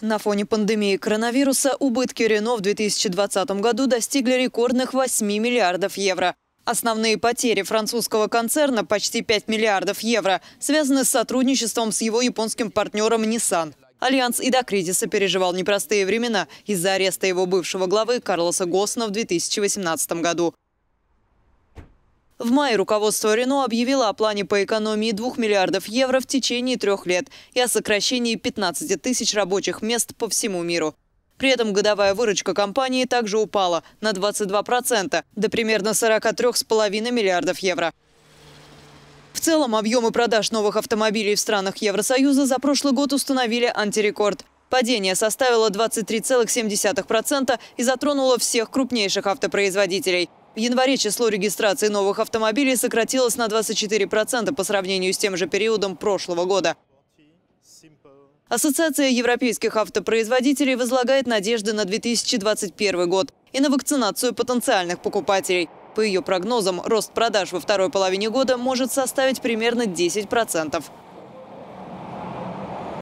На фоне пандемии коронавируса убытки Рено в 2020 году достигли рекордных 8 миллиардов евро. Основные потери французского концерна, почти 5 миллиардов евро, связаны с сотрудничеством с его японским партнером Nissan. Альянс и до кризиса переживал непростые времена из-за ареста его бывшего главы Карлоса Госна в 2018 году. В мае руководство «Рено» объявило о плане по экономии 2 миллиардов евро в течение трех лет и о сокращении 15 тысяч рабочих мест по всему миру. При этом годовая выручка компании также упала на 22%, до примерно 43,5 миллиардов евро. В целом объемы продаж новых автомобилей в странах Евросоюза за прошлый год установили антирекорд. Падение составило 23,7% и затронуло всех крупнейших автопроизводителей – в январе число регистрации новых автомобилей сократилось на 24% по сравнению с тем же периодом прошлого года. Ассоциация европейских автопроизводителей возлагает надежды на 2021 год и на вакцинацию потенциальных покупателей. По ее прогнозам, рост продаж во второй половине года может составить примерно 10%.